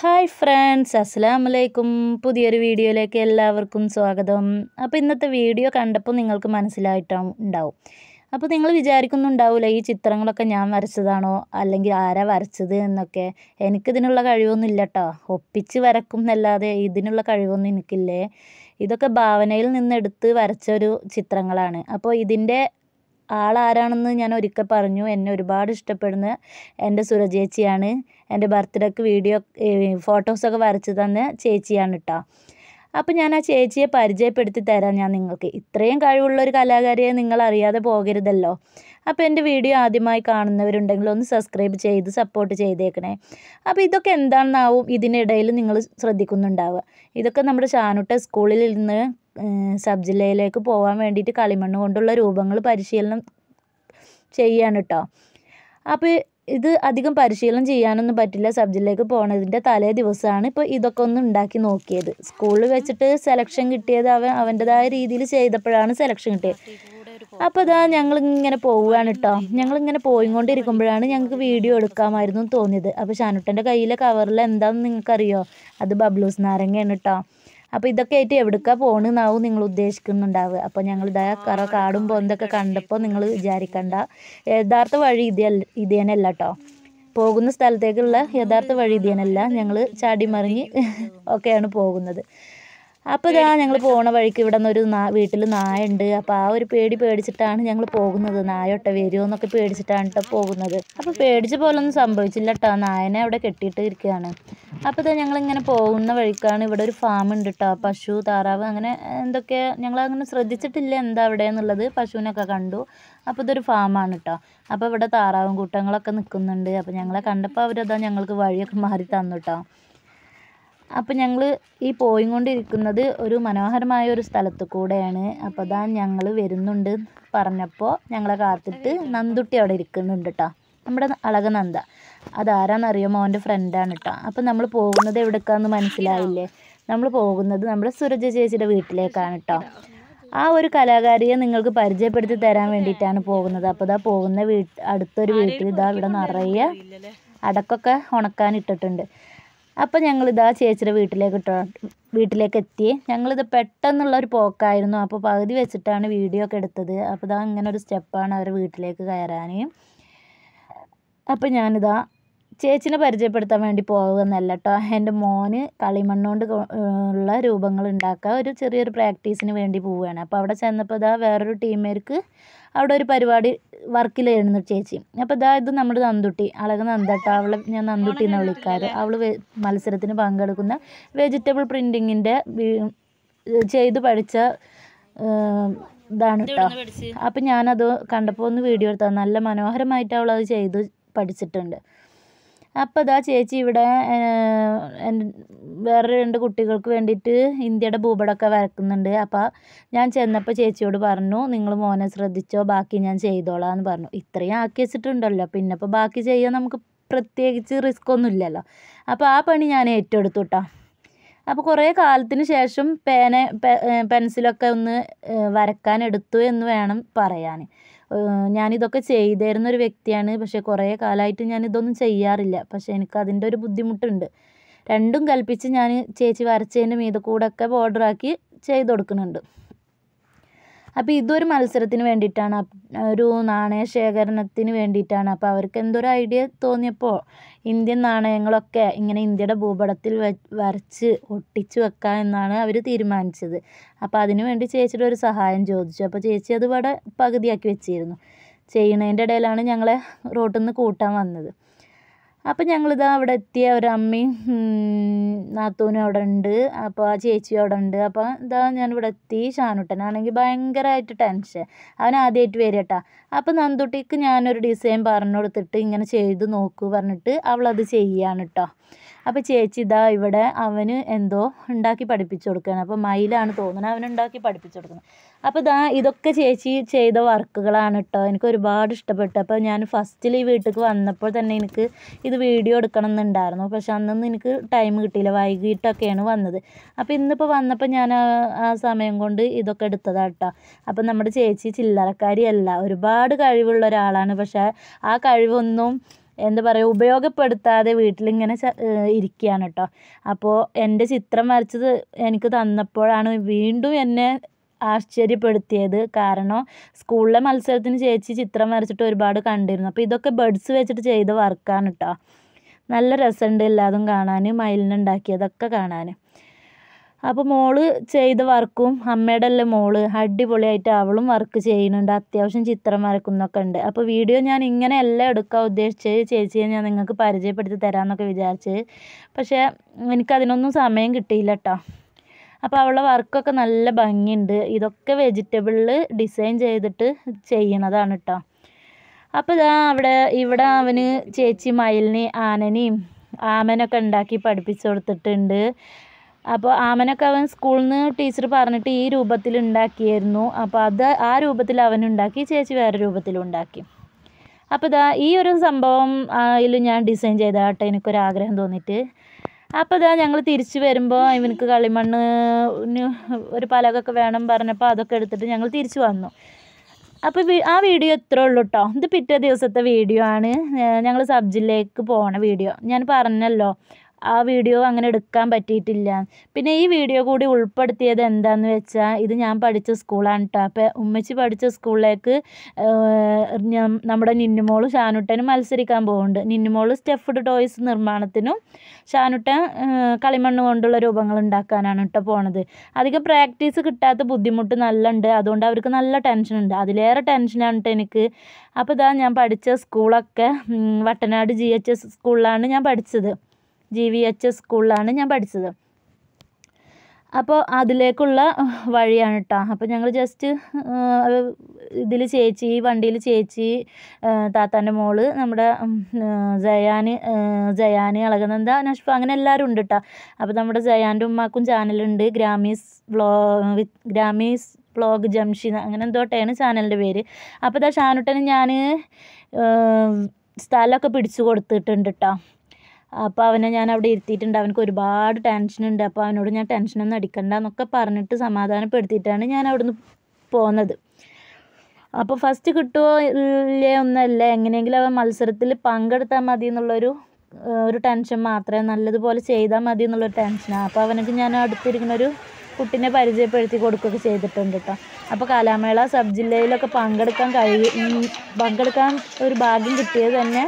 hi friends അസ്സാം വലൈക്കും പുതിയൊരു വീഡിയോയിലേക്ക് എല്ലാവർക്കും സ്വാഗതം അപ്പോൾ ഇന്നത്തെ വീഡിയോ കണ്ടപ്പോൾ നിങ്ങൾക്ക് മനസ്സിലായിട്ടാവും ഉണ്ടാവും അപ്പോൾ നിങ്ങൾ വിചാരിക്കുന്നുണ്ടാവില്ല ഈ ചിത്രങ്ങളൊക്കെ ഞാൻ വരച്ചതാണോ അല്ലെങ്കിൽ ആരാ വരച്ചത് എന്നൊക്കെ എനിക്കിതിനുള്ള കഴിവൊന്നും ഇല്ല കേട്ടോ ഒപ്പിച്ച് വരക്കും എന്നല്ലാതെ ഇതിനുള്ള കഴിവൊന്നും എനിക്കില്ലേ ഇതൊക്കെ ഭാവനയിൽ നിന്നെടുത്ത് വരച്ച ഒരു ചിത്രങ്ങളാണ് അപ്പോൾ ഇതിൻ്റെ ആളാരാണെന്ന് ഞാൻ ഒരിക്കൽ പറഞ്ഞു എന്നെ ഒരുപാട് ഇഷ്ടപ്പെടുന്ന എൻ്റെ സുരചേച്ചിയാണ് എൻ്റെ ബർത്ത്ഡേക്ക് വീഡിയോ ഫോട്ടോസൊക്കെ വരച്ച് തന്ന ചേച്ചിയാണ് കേട്ടോ അപ്പോൾ ഞാൻ ആ ചേച്ചിയെ പരിചയപ്പെടുത്തി തരാം ഞാൻ നിങ്ങൾക്ക് ഇത്രയും കഴിവുള്ള ഒരു കലാകാരിയെ നിങ്ങൾ അറിയാതെ പോകരുതല്ലോ അപ്പോൾ എൻ്റെ വീഡിയോ ആദ്യമായി കാണുന്നവരുണ്ടെങ്കിൽ ഒന്ന് സബ്സ്ക്രൈബ് ചെയ്ത് സപ്പോർട്ട് ചെയ്തേക്കണേ അപ്പോൾ ഇതൊക്കെ എന്താണെന്നാവും ഇതിനിടയിൽ നിങ്ങൾ ശ്രദ്ധിക്കുന്നുണ്ടാവുക ഇതൊക്കെ നമ്മുടെ ഷാനുട്ട സ്കൂളിൽ നിന്ന് സബ് ജില്ലയിലേക്ക് പോകാൻ വേണ്ടിയിട്ട് കളിമണ്ണ് കൊണ്ടുള്ള രൂപങ്ങൾ പരിശീലനം ചെയ്യാണ് കേട്ടോ അപ്പോൾ ഇത് അധികം പരിശീലനം ചെയ്യാനൊന്നും പറ്റില്ല സബ് ജില്ലയിലേക്ക് പോണതിൻ്റെ തലേ ദിവസമാണ് ഇപ്പോൾ ഇതൊക്കെ ഒന്ന് ഉണ്ടാക്കി നോക്കിയത് സ്കൂളിൽ വെച്ചിട്ട് സെലക്ഷൻ കിട്ടിയത് അവൻ അവൻ്റെതായ രീതിയിൽ ചെയ്തപ്പോഴാണ് സെലക്ഷൻ കിട്ടിയത് അപ്പോൾ ഇതാ ഞങ്ങളിങ്ങനെ പോവുകയാണ് കേട്ടോ ഞങ്ങളിങ്ങനെ പോയിക്കൊണ്ടിരിക്കുമ്പോഴാണ് ഞങ്ങൾക്ക് വീഡിയോ എടുക്കാമായിരുന്നു തോന്നിയത് അപ്പോൾ ഷാനുട്ടൻ്റെ കയ്യിലെ കവറിൽ എന്താണെന്ന് നിങ്ങൾക്കറിയോ അത് ബബ്ലൂസ് നാരങ്ങയാണ് കേട്ടോ അപ്പോൾ ഇതൊക്കെ ആയിട്ട് എവിടേക്കാണ് എന്നാവും നിങ്ങൾ ഉദ്ദേശിക്കുന്നുണ്ടാവുക അപ്പോൾ ഞങ്ങൾ ഇതാ കറ കാടും പൊന്തൊക്കെ കണ്ടപ്പോൾ നിങ്ങൾ വിചാരിക്കണ്ട യഥാർത്ഥ വഴി ഇതല്ല ഇത് തന്നെയല്ല കേട്ടോ പോകുന്ന സ്ഥലത്തേക്കുള്ള യഥാർത്ഥ വഴി ഇത് തന്നെയല്ല ഞങ്ങൾ മറിഞ്ഞ് ഒക്കെയാണ് പോകുന്നത് അപ്പോൾ ഇതാ ഞങ്ങൾ പോണ വഴിക്ക് ഇവിടെ നിന്നൊരു നാ വീട്ടിൽ നായുണ്ട് അപ്പോൾ ആ ഒരു പേടി പേടിച്ചിട്ടാണ് ഞങ്ങൾ പോകുന്നത് നായൊട്ട വരുമോ എന്നൊക്കെ പേടിച്ചിട്ടാണ് കേട്ടോ പോകുന്നത് അപ്പോൾ പേടിച്ച പോലൊന്നും സംഭവിച്ചില്ല കേട്ടോ നായനെ അവിടെ കെട്ടിയിട്ട് ഇരിക്കുകയാണ് അപ്പം ഇതാ ഞങ്ങളിങ്ങനെ പോകുന്ന വഴിക്കാണ് ഇവിടെ ഒരു ഫാം ഉണ്ട് കേട്ടോ പശു താറാവ് അങ്ങനെ എന്തൊക്കെ ഞങ്ങളങ്ങനെ ശ്രദ്ധിച്ചിട്ടില്ല എന്താ അവിടെ എന്നുള്ളത് പശുവിനൊക്കെ കണ്ടു അപ്പോൾ ഇതൊരു ഫാമാണ് കേട്ടോ അപ്പോൾ ഇവിടെ താറാവും കൂട്ടങ്ങളൊക്കെ നിൽക്കുന്നുണ്ട് അപ്പോൾ ഞങ്ങളെ കണ്ടപ്പോൾ അവരതാ ഞങ്ങൾക്ക് വഴിയൊക്കെ മാറി തന്നു കേട്ടോ അപ്പോൾ ഞങ്ങൾ ഈ കൊണ്ടിരിക്കുന്നത് ഒരു മനോഹരമായ ഒരു സ്ഥലത്ത് കൂടെയാണ് അപ്പോൾ അതാ ഞങ്ങൾ വരുന്നുണ്ട് പറഞ്ഞപ്പോൾ ഞങ്ങളെ കാത്തിട്ട് നന്ദുട്ടി അവിടെ ഇരിക്കുന്നുണ്ട് കേട്ടോ നമ്മുടെ അളകനന്ദ അതാരാന്നറിയോ മോൻ്റെ ഫ്രണ്ടാണ് കേട്ടോ അപ്പം നമ്മൾ പോകുന്നത് എവിടേക്കാന്ന് മനസ്സിലായില്ലേ നമ്മൾ പോകുന്നത് നമ്മുടെ സുരജ ചേച്ചിയുടെ വീട്ടിലേക്കാണ് കേട്ടോ ആ ഒരു കലാകാരിയെ നിങ്ങൾക്ക് പരിചയപ്പെടുത്തി തരാൻ വേണ്ടിയിട്ടാണ് പോകുന്നത് അപ്പോൾ ഇതാ പോകുന്ന വീട്ട് അടുത്തൊരു വീട്ടിൽ ഇതാ ഇവിടെ നിറയെ അടക്കൊക്കെ ഉണക്കാൻ ഇട്ടിട്ടുണ്ട് അപ്പോൾ ഞങ്ങളിതാ ചേച്ചിയുടെ വീട്ടിലേക്ക് ഇട്ടോ വീട്ടിലേക്ക് എത്തി ഞങ്ങളിത് പെട്ടെന്നുള്ള ഒരു പോക്കായിരുന്നു അപ്പോൾ പകുതി വെച്ചിട്ടാണ് വീഡിയോ ഒക്കെ എടുത്തത് അപ്പോൾ ഇതാ ഇങ്ങനൊരു ഒരു സ്റ്റെപ്പാണ് അവരുടെ വീട്ടിലേക്ക് കയറാൻ അപ്പോൾ ഞാനിതാ ചേച്ചിനെ പരിചയപ്പെടുത്താൻ വേണ്ടി പോകുന്നതല്ല കേട്ടോ എൻ്റെ മോന് കളിമണ്ണുകൊണ്ട് ഉള്ള രൂപങ്ങൾ ഉണ്ടാക്കുക ഒരു ചെറിയൊരു പ്രാക്ടീസിന് വേണ്ടി പോവുകയാണ് അപ്പോൾ അവിടെ ചെന്നപ്പോൾ ഇതാ വേറൊരു ടീമേർക്ക് അവിടെ ഒരു പരിപാടി വർക്കിലായിരുന്നു ചേച്ചി അപ്പോൾ ഇതാ ഇത് നമ്മുടെ നന്ദുട്ടി അളക നന്ദട്ട അവളെ ഞാൻ നന്ദുട്ടി എന്ന് വിളിക്കാറ് അവൾ മത്സരത്തിന് പങ്കെടുക്കുന്ന വെജിറ്റബിൾ പ്രിൻറ്റിങ്ങിൻ്റെ ചെയ്ത് പഠിച്ച ഇതാണ് കേട്ടോ അപ്പം ഞാനത് കണ്ടപ്പോൾ ഒന്ന് വീഡിയോ എടുത്താൽ നല്ല മനോഹരമായിട്ട് അവളത് ചെയ്ത് പഠിച്ചിട്ടുണ്ട് അപ്പോൾ ഇതാ ചേച്ചി ഇവിടെ വേറെ രണ്ട് കുട്ടികൾക്ക് വേണ്ടിയിട്ട് ഇന്ത്യയുടെ ഭൂപടമൊക്കെ വരക്കുന്നുണ്ട് അപ്പോൾ ഞാൻ ചെന്നപ്പോൾ ചേച്ചിയോട് പറഞ്ഞു നിങ്ങൾ മോനെ ശ്രദ്ധിച്ചോ ബാക്കി ഞാൻ ചെയ്തോളാം എന്ന് പറഞ്ഞു ഇത്രയും ആക്കി വെച്ചിട്ടുണ്ടല്ലോ പിന്നെ ഇപ്പോൾ ബാക്കി ചെയ്യാൻ നമുക്ക് പ്രത്യേകിച്ച് റിസ്ക് ഒന്നും ഇല്ലല്ലോ അപ്പോൾ ആ പണി ഞാൻ ഏറ്റെടുത്തു കേട്ടോ അപ്പോൾ കുറേ കാലത്തിന് ശേഷം പേന പെൻസിലൊക്കെ ഒന്ന് വരക്കാൻ എടുത്തു എന്ന് വേണം പറയാൻ ഞാനിതൊക്കെ ചെയ്തിരുന്ന ഒരു വ്യക്തിയാണ് പക്ഷേ കുറേ കാലമായിട്ട് ഞാനിതൊന്നും ചെയ്യാറില്ല പക്ഷേ എനിക്കതിൻ്റെ ഒരു ബുദ്ധിമുട്ടുണ്ട് രണ്ടും കൽപ്പിച്ച് ഞാൻ ചേച്ചി വരച്ചതിൻ്റെ മീതെ കൂടെയൊക്കെ ബോർഡറാക്കി ചെയ്തു കൊടുക്കുന്നുണ്ട് അപ്പോൾ ഇതൊരു മത്സരത്തിന് വേണ്ടിയിട്ടാണ് ഒരു നാണയ ശേഖരണത്തിന് വേണ്ടിയിട്ടാണ് അപ്പോൾ അവർക്ക് എന്തൊരു ഐഡിയ തോന്നിയപ്പോൾ ഇന്ത്യൻ നാണയങ്ങളൊക്കെ ഇങ്ങനെ ഇന്ത്യയുടെ ഭൂപടത്തിൽ വരച്ച് ഒട്ടിച്ചു വെക്കാം എന്നാണ് അവർ തീരുമാനിച്ചത് അപ്പോൾ അതിനു വേണ്ടി ചേച്ചിയുടെ ഒരു സഹായം ചോദിച്ചു അപ്പോൾ ചേച്ചി അത് ഇവിടെ പകുതിയാക്കി വെച്ചിരുന്നു ചെയ്യണതിൻ്റെ ഇടയിലാണ് ഞങ്ങളെ റോട്ടിൽ നിന്ന് കൂട്ടാൻ വന്നത് അപ്പം ഞങ്ങളിതാ അവിടെ എത്തിയ ഒരു നാത്തൂനും അവിടെ ഉണ്ട് അപ്പോൾ ആ ചേച്ചി അവിടെ ഉണ്ട് അപ്പോൾ ഇതാ ഞാൻ ഇവിടെ എത്തി ഷാനുട്ടനാണെങ്കിൽ ഭയങ്കരമായിട്ട് ടെൻഷൻ അവൻ ആദ്യമായിട്ട് വരിക കേട്ടോ അപ്പോൾ നന്ദുട്ടിക്ക് ഞാനൊരു ഡിസൈൻ പറഞ്ഞു കൊടുത്തിട്ട് ഇങ്ങനെ ചെയ്ത് നോക്കൂ പറഞ്ഞിട്ട് അവളത് ചെയ്യാണ് കേട്ടോ അപ്പോൾ ചേച്ചി ഇതാ ഇവിടെ അവന് എന്തോ ഉണ്ടാക്കി പഠിപ്പിച്ചു കൊടുക്കുകയാണ് അപ്പോൾ മയിലാണ് തോന്നുന്നത് അവൻ ഉണ്ടാക്കി പഠിപ്പിച്ചു കൊടുക്കുന്നത് അപ്പോൾ ഇതാ ഇതൊക്കെ ചേച്ചി ചെയ്ത വർക്കുകളാണ് കേട്ടോ എനിക്ക് ഒരുപാട് ഇഷ്ടപ്പെട്ടു അപ്പോൾ ഞാൻ ഫസ്റ്റിൽ ഈ വീട്ടിലേക്ക് വന്നപ്പോൾ തന്നെ എനിക്ക് ഇത് വീഡിയോ എടുക്കണം എന്നുണ്ടായിരുന്നു പക്ഷെ അന്നൊന്നും എനിക്ക് ടൈം കിട്ടിയില്ല വൈകിട്ടൊക്കെയാണ് വന്നത് അപ്പോൾ ഇന്നിപ്പോൾ വന്നപ്പോൾ ഞാൻ ആ സമയം കൊണ്ട് ഇതൊക്കെ എടുത്തതാണ് കേട്ടോ അപ്പോൾ നമ്മുടെ ചേച്ചി ചില്ലറക്കാരിയല്ല ഒരുപാട് കഴിവുള്ള ഒരാളാണ് പക്ഷേ ആ കഴിവൊന്നും എന്താ പറയുക ഉപയോഗപ്പെടുത്താതെ വീട്ടിലിങ്ങനെ ഇരിക്കുകയാണ് കേട്ടോ അപ്പോൾ എൻ്റെ ചിത്രം വരച്ചത് എനിക്ക് തന്നപ്പോഴാണ് വീണ്ടും എന്നെ ആശ്ചര്യപ്പെടുത്തിയത് കാരണം സ്കൂളിലെ മത്സരത്തിന് ചേച്ചി ചിത്രം വരച്ചിട്ട് ഒരുപാട് കണ്ടിരുന്നു അപ്പോൾ ഇതൊക്കെ ബേഡ്സ് വെച്ചിട്ട് ചെയ്ത വർക്കാണ് കേട്ടോ നല്ല രസമുണ്ട് എല്ലാതും കാണാൻ മയിലിനുണ്ടാക്കിയതൊക്കെ കാണാൻ അപ്പോൾ മോൾ ചെയ്ത വർക്കും അമ്മയുടെ അല്ലേ മോൾ അടിപൊളിയായിട്ട് അവളും വർക്ക് ചെയ്യുന്നുണ്ട് അത്യാവശ്യം ചിത്രം വരക്കുന്നൊക്കെ ഉണ്ട് അപ്പോൾ വീഡിയോ ഞാൻ ഇങ്ങനെ എല്ലാം എടുക്കാൻ ഉദ്ദേശിച്ചത് ചേച്ചിയെ ഞാൻ നിങ്ങൾക്ക് പരിചയപ്പെടുത്തി തരാമെന്നൊക്കെ വിചാരിച്ചത് പക്ഷേ എനിക്കതിനൊന്നും സമയം കിട്ടിയില്ല കേട്ടോ അപ്പോൾ അവളുടെ വർക്കൊക്കെ നല്ല ഭംഗിയുണ്ട് ഇതൊക്കെ വെജിറ്റബിളിൽ ഡിസൈൻ ചെയ്തിട്ട് ചെയ്യണതാണ് കേട്ടോ അപ്പോൾ ഇതാ അവിടെ ഇവിടെ അവന് ചേച്ചി മയിലിനെയും ആനനെയും ആമനൊക്കെ ഉണ്ടാക്കി പഠിപ്പിച്ചു കൊടുത്തിട്ടുണ്ട് അപ്പോൾ ആമനൊക്കെ അവൻ സ്കൂളിൽ നിന്ന് ടീച്ചർ പറഞ്ഞിട്ട് ഈ രൂപത്തിൽ ഉണ്ടാക്കിയായിരുന്നു അപ്പോൾ അത് ആ രൂപത്തിൽ അവൻ ഉണ്ടാക്കി ചേച്ചി വേറെ രൂപത്തിലും ഉണ്ടാക്കി അപ്പോൾ ഇതാ ഈ ഒരു സംഭവം ഇതിൽ ഞാൻ ഡിസൈൻ ചെയ്താട്ടെ എനിക്കൊരാഗ്രഹം തോന്നിയിട്ട് അപ്പോൾ ഇതാ ഞങ്ങൾ തിരിച്ചു വരുമ്പോൾ ഇവനക്ക് കളിമണ്ണ് ഒരു പലകൊക്കെ വേണം പറഞ്ഞപ്പോൾ അതൊക്കെ എടുത്തിട്ട് ഞങ്ങൾ തിരിച്ചു വന്നു അപ്പോൾ ആ വീഡിയോ ഇത്രേ ഉള്ളൂ കേട്ടോ ഇത് പിറ്റേ ദിവസത്തെ വീഡിയോ ആണ് ഞങ്ങൾ സബ് പോണ വീഡിയോ ഞാൻ പറഞ്ഞല്ലോ ആ വീഡിയോ അങ്ങനെ എടുക്കാൻ പറ്റിയിട്ടില്ല പിന്നെ ഈ വീഡിയോ കൂടി ഉൾപ്പെടുത്തിയത് എന്താണെന്ന് വെച്ചാൽ ഇത് ഞാൻ പഠിച്ച സ്കൂളാണ് കേട്ടോ അപ്പം ഉമ്മച്ചി പഠിച്ച സ്കൂളിലേക്ക് നമ്മുടെ നിന്നുമോൾ ഷാനുട്ടനും മത്സരിക്കാൻ പോകുന്നുണ്ട് നിന്നുമോള് സ്റ്റെഫ്ഡ് ടോയ്സ് നിർമ്മാണത്തിനും ഷാനുട്ടൻ കളിമണ്ണ് കൊണ്ടുള്ള രൂപങ്ങൾ ഉണ്ടാക്കാനാണ് കേട്ടോ പോണത് അധികം പ്രാക്ടീസ് കിട്ടാത്ത ബുദ്ധിമുട്ട് നല്ല ഉണ്ട് അതുകൊണ്ട് അവർക്ക് നല്ല ടെൻഷനുണ്ട് അതിലേറെ ടെൻഷനാണ് കേട്ടോ എനിക്ക് അപ്പോൾ ഇതാ ഞാൻ പഠിച്ച സ്കൂളൊക്കെ വട്ടനാട് ജി എച്ച് എസ് സ്കൂളിലാണ് ഞാൻ പഠിച്ചത് ജി വി എച്ച് എസ് സ്കൂളിലാണ് ഞാൻ പഠിച്ചത് അപ്പോൾ അതിലേക്കുള്ള വഴിയാണ് കേട്ടോ അപ്പോൾ ഞങ്ങൾ ജസ്റ്റ് ഇതിൽ ചേച്ചി വണ്ടിയിൽ ചേച്ചി താത്താൻ്റെ മോള് നമ്മുടെ ജയാന് ജയാന് അളകനന്ദ നഷ്ഫ അങ്ങനെ എല്ലാവരും ഉണ്ട് കേട്ടോ അപ്പോൾ നമ്മുടെ ജയാൻ്റെ ഉമ്മാക്കും ചാനലുണ്ട് ഗ്രാമീസ് വിത്ത് ഗ്രാമീസ് വ്ളോഗ് ജംഷി അങ്ങനെ എന്തോട്ടെയാണ് ചാനലിൻ്റെ പേര് അപ്പോൾ ഇതാ ഷാനുട്ടന് ഞാൻ സ്ഥലമൊക്കെ പിടിച്ചു കൊടുത്തിട്ടുണ്ട് കേട്ടോ അപ്പോൾ അവനെ ഞാൻ അവിടെ ഇരുത്തിയിട്ടുണ്ട് അവനക്ക് ഒരുപാട് ടെൻഷനുണ്ട് അപ്പോൾ അവനോട് ഞാൻ ടെൻഷനൊന്നും അടിക്കണ്ട എന്നൊക്കെ പറഞ്ഞിട്ട് സമാധാനപ്പെടുത്തിയിട്ടാണ് ഞാൻ അവിടുന്ന് പോന്നത് അപ്പോൾ ഫസ്റ്റ് കിട്ടുമോ ഇല്ലേ ഒന്നല്ല എങ്ങനെയെങ്കിലും അവൻ മത്സരത്തിൽ പങ്കെടുത്താൽ മതി എന്നുള്ളൊരു ഒരു ടെൻഷൻ മാത്രമേ നല്ലതുപോലെ ചെയ്താൽ മതി എന്നുള്ളൊരു ടെൻഷനാണ് അപ്പോൾ അവനക്ക് ഞാൻ അടുത്തിരിക്കുന്ന ഒരു കുട്ടീനെ പരിചയപ്പെടുത്തി കൊടുക്കുകയൊക്കെ ചെയ്തിട്ടുണ്ട് കേട്ടോ അപ്പോൾ കലാമേള സബ് ജില്ലയിലൊക്കെ പങ്കെടുക്കാൻ കഴി പങ്കെടുക്കാൻ ഒരു ഭാഗ്യം കിട്ടിയത് തന്നെ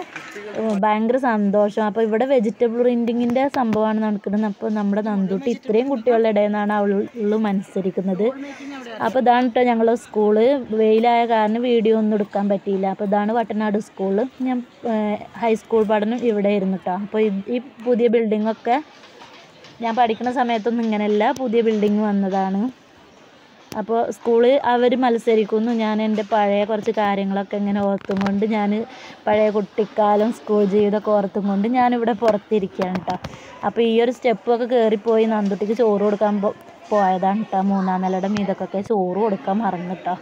ഭയങ്കര സന്തോഷം അപ്പോൾ ഇവിടെ വെജിറ്റബിൾ പ്രിൻറ്റിങ്ങിൻ്റെ സംഭവമാണ് നടക്കുന്നത് അപ്പോൾ നമ്മുടെ നന്ദൂട്ടി ഇത്രയും കുട്ടികളുടെ ഇടയിൽ നിന്നാണ് അവൾ മത്സരിക്കുന്നത് അപ്പോൾ ഇതാണ് കേട്ടോ ഞങ്ങളുടെ സ്കൂള് വെയിലായ കാരണം വീഡിയോ ഒന്നും എടുക്കാൻ പറ്റിയില്ല അപ്പോൾ ഇതാണ് വട്ടനാട് സ്കൂള് ഞാൻ ഹൈസ്കൂൾ പഠനം ഇവിടെ ആയിരുന്നു കേട്ടോ അപ്പോൾ ഈ പുതിയ ബിൽഡിങ്ങൊക്കെ ഞാൻ പഠിക്കുന്ന സമയത്തൊന്നും ഇങ്ങനെയല്ല പുതിയ ബിൽഡിങ് വന്നതാണ് അപ്പോൾ സ്കൂളിൽ അവർ മത്സരിക്കുന്നു ഞാൻ എൻ്റെ പഴയ കുറച്ച് കാര്യങ്ങളൊക്കെ ഇങ്ങനെ ഓർത്തും കൊണ്ട് ഞാൻ പഴയ കുട്ടിക്കാലം സ്കൂൾ ജീവിതമൊക്കെ ഓർത്തും കൊണ്ട് ഞാനിവിടെ പുറത്തിരിക്കുകയാണ് കേട്ടോ അപ്പോൾ ഈ ഒരു സ്റ്റെപ്പൊക്കെ കയറിപ്പോയി നന്ദുട്ടിക്ക് ചോറ് കൊടുക്കാൻ പോയതാണ് കേട്ടോ മൂന്നാം നിലയുടെ മീതൊക്കെ ചോറ് കൊടുക്കാൻ മറന്നു കേട്ടോ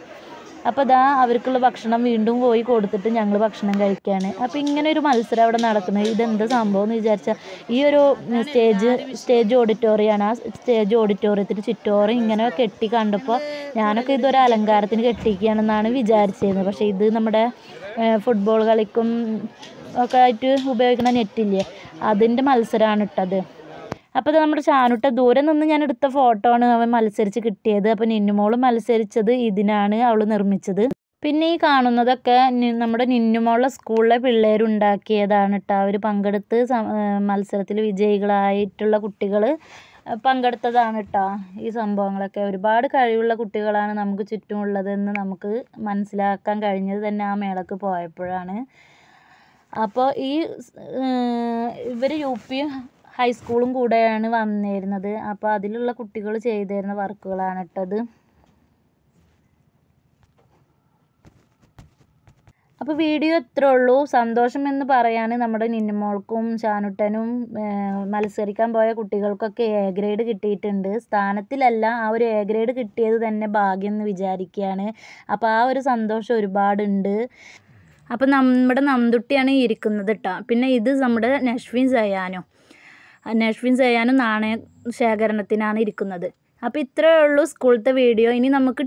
അപ്പോൾ അതാ അവർക്കുള്ള ഭക്ഷണം വീണ്ടും പോയി കൊടുത്തിട്ട് ഞങ്ങൾ ഭക്ഷണം കഴിക്കുകയാണ് അപ്പോൾ ഇങ്ങനെ ഒരു മത്സരം അവിടെ നടക്കുന്നത് ഇതെന്ത് സംഭവം എന്ന് വിചാരിച്ചാൽ ഈ ഒരു സ്റ്റേജ് സ്റ്റേജ് ഓഡിറ്റോറിയമാണ് ആ സ്റ്റേജ് ഓഡിറ്റോറിയത്തിന് ചുറ്റോറും ഇങ്ങനെ കെട്ടി കണ്ടപ്പോൾ ഞാനൊക്കെ ഇതൊരു അലങ്കാരത്തിന് കെട്ടിക്കുകയാണെന്നാണ് വിചാരിച്ചിരുന്നത് പക്ഷേ ഇത് നമ്മുടെ ഫുട്ബോൾ കളിക്കും ഒക്കെ ആയിട്ട് ഉപയോഗിക്കുന്ന നെറ്റില്ലേ അതിൻ്റെ മത്സരമാണ് ഇട്ടത് അപ്പോൾ ഇത് നമ്മുടെ ചാനുട്ട ദൂരം നിന്ന് ഞാൻ എടുത്ത ഫോട്ടോ ആണ് അവൻ മത്സരിച്ച് കിട്ടിയത് അപ്പോൾ നിന്നുമോള് മത്സരിച്ചത് ഇതിനാണ് അവൾ നിർമ്മിച്ചത് പിന്നെ ഈ കാണുന്നതൊക്കെ നമ്മുടെ നിന്നുമോളെ സ്കൂളിലെ പിള്ളേരുണ്ടാക്കിയതാണ് കേട്ടോ അവർ പങ്കെടുത്ത് മത്സരത്തിൽ വിജയികളായിട്ടുള്ള കുട്ടികൾ പങ്കെടുത്തതാണ് കേട്ടോ ഈ സംഭവങ്ങളൊക്കെ ഒരുപാട് കഴിവുള്ള കുട്ടികളാണ് നമുക്ക് ചുറ്റുമുള്ളതെന്ന് നമുക്ക് മനസ്സിലാക്കാൻ കഴിഞ്ഞത് തന്നെ ആ മേളക്ക് പോയപ്പോഴാണ് അപ്പോൾ ഈ ഇവർ യു പി ഹൈസ്കൂളും കൂടെയാണ് വന്നിരുന്നത് അപ്പോൾ അതിലുള്ള കുട്ടികൾ ചെയ്തു തരുന്ന വർക്കുകളാണ് കേട്ടത് അപ്പോൾ വീഡിയോ ഇത്രേ ഉള്ളൂ സന്തോഷം എന്ന് പറയാൻ നമ്മുടെ മോൾക്കും ഷാനുട്ടനും മത്സരിക്കാൻ പോയ കുട്ടികൾക്കൊക്കെ എ ഗ്രേഡ് കിട്ടിയിട്ടുണ്ട് സ്ഥാനത്തിലല്ല ആ ഒരു എ ഗ്രേഡ് കിട്ടിയത് തന്നെ ഭാഗ്യം എന്ന് വിചാരിക്കുകയാണ് അപ്പോൾ ആ ഒരു സന്തോഷം ഒരുപാടുണ്ട് അപ്പോൾ നമ്മുടെ നന്ദുട്ടിയാണ് ഇരിക്കുന്നത് കേട്ടോ പിന്നെ ഇത് നമ്മുടെ നഷ്വിൻ സയാനോ അന്വേഷണം ചെയ്യാനും നാണയ ശേഖരണത്തിനാണ് ഇരിക്കുന്നത് അപ്പോൾ ഇത്രയേ ഉള്ളൂ സ്കൂളിലത്തെ വീഡിയോ ഇനി നമുക്ക്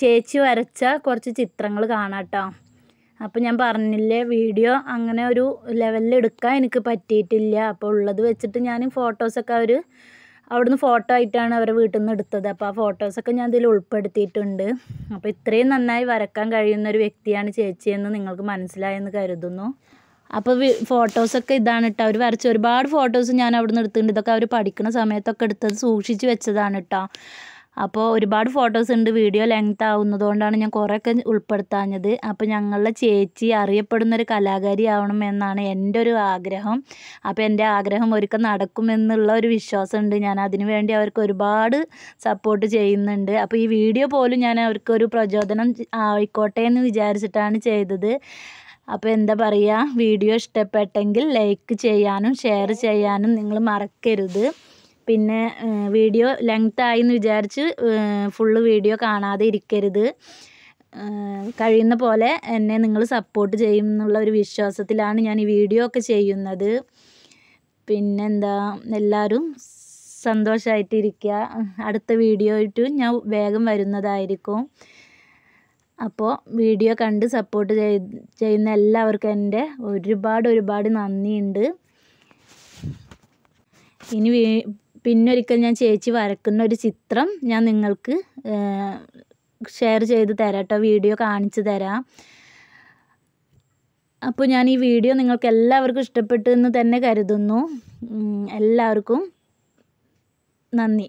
ചേച്ചി വരച്ച കുറച്ച് ചിത്രങ്ങൾ കാണാട്ടോ കേട്ടോ അപ്പോൾ ഞാൻ പറഞ്ഞില്ലേ വീഡിയോ അങ്ങനെ ഒരു ലെവലിൽ എടുക്കാൻ എനിക്ക് പറ്റിയിട്ടില്ല അപ്പോൾ ഉള്ളത് വെച്ചിട്ട് ഞാൻ ഫോട്ടോസൊക്കെ അവർ അവിടുന്ന് ഫോട്ടോ ആയിട്ടാണ് അവരെ വീട്ടിൽ നിന്ന് എടുത്തത് അപ്പോൾ ആ ഫോട്ടോസൊക്കെ ഞാൻ ഇതിൽ ഉൾപ്പെടുത്തിയിട്ടുണ്ട് അപ്പോൾ ഇത്രയും നന്നായി വരക്കാൻ കഴിയുന്ന ഒരു വ്യക്തിയാണ് ചേച്ചിയെന്ന് നിങ്ങൾക്ക് മനസ്സിലായെന്ന് കരുതുന്നു അപ്പോൾ ഫോട്ടോസൊക്കെ ഇതാണ് കേട്ടോ അവർ വരച്ച ഒരുപാട് ഫോട്ടോസ് ഞാൻ അവിടെ നിന്ന് എടുത്തിട്ടുണ്ട് ഇതൊക്കെ അവർ പഠിക്കുന്ന സമയത്തൊക്കെ എടുത്തത് സൂക്ഷിച്ച് വെച്ചതാണ് കേട്ടോ അപ്പോൾ ഒരുപാട് ഫോട്ടോസ് ഉണ്ട് വീഡിയോ ലെങ്ത് ആവുന്നതുകൊണ്ടാണ് ഞാൻ കുറേയൊക്കെ ഉൾപ്പെടുത്താഞ്ഞത് അപ്പോൾ ഞങ്ങളുടെ ചേച്ചി അറിയപ്പെടുന്നൊരു കലാകാരി ആവണം എന്നാണ് എൻ്റെ ഒരു ആഗ്രഹം അപ്പോൾ എൻ്റെ ആഗ്രഹം ഒരിക്കൽ നടക്കുമെന്നുള്ള ഒരു വിശ്വാസമുണ്ട് ഞാൻ അതിനു വേണ്ടി അവർക്ക് ഒരുപാട് സപ്പോർട്ട് ചെയ്യുന്നുണ്ട് അപ്പോൾ ഈ വീഡിയോ പോലും ഞാൻ അവർക്കൊരു പ്രചോദനം ആയിക്കോട്ടെ എന്ന് വിചാരിച്ചിട്ടാണ് ചെയ്തത് അപ്പോൾ എന്താ പറയുക വീഡിയോ ഇഷ്ടപ്പെട്ടെങ്കിൽ ലൈക്ക് ചെയ്യാനും ഷെയർ ചെയ്യാനും നിങ്ങൾ മറക്കരുത് പിന്നെ വീഡിയോ ലെങ്ത് ആയി എന്ന് വിചാരിച്ച് ഫുള്ള് വീഡിയോ കാണാതെ ഇരിക്കരുത് കഴിയുന്ന പോലെ എന്നെ നിങ്ങൾ സപ്പോർട്ട് ചെയ്യും എന്നുള്ള ഒരു വിശ്വാസത്തിലാണ് ഞാൻ ഈ വീഡിയോ ഒക്കെ ചെയ്യുന്നത് പിന്നെന്താ എല്ലാവരും സന്തോഷമായിട്ടിരിക്കുക അടുത്ത വീഡിയോ ആയിട്ട് ഞാൻ വേഗം വരുന്നതായിരിക്കും അപ്പോൾ വീഡിയോ കണ്ട് സപ്പോർട്ട് ചെയ്യുന്ന എല്ലാവർക്കും എൻ്റെ ഒരുപാട് ഒരുപാട് നന്ദിയുണ്ട് ഇനി വീ പിന്നൊരിക്കൽ ഞാൻ ചേച്ചി വരക്കുന്ന ഒരു ചിത്രം ഞാൻ നിങ്ങൾക്ക് ഷെയർ ചെയ്ത് തരാം കേട്ടോ വീഡിയോ കാണിച്ചു തരാം അപ്പോൾ ഞാൻ ഈ വീഡിയോ നിങ്ങൾക്ക് എല്ലാവർക്കും ഇഷ്ടപ്പെട്ടു എന്ന് തന്നെ കരുതുന്നു എല്ലാവർക്കും നന്ദി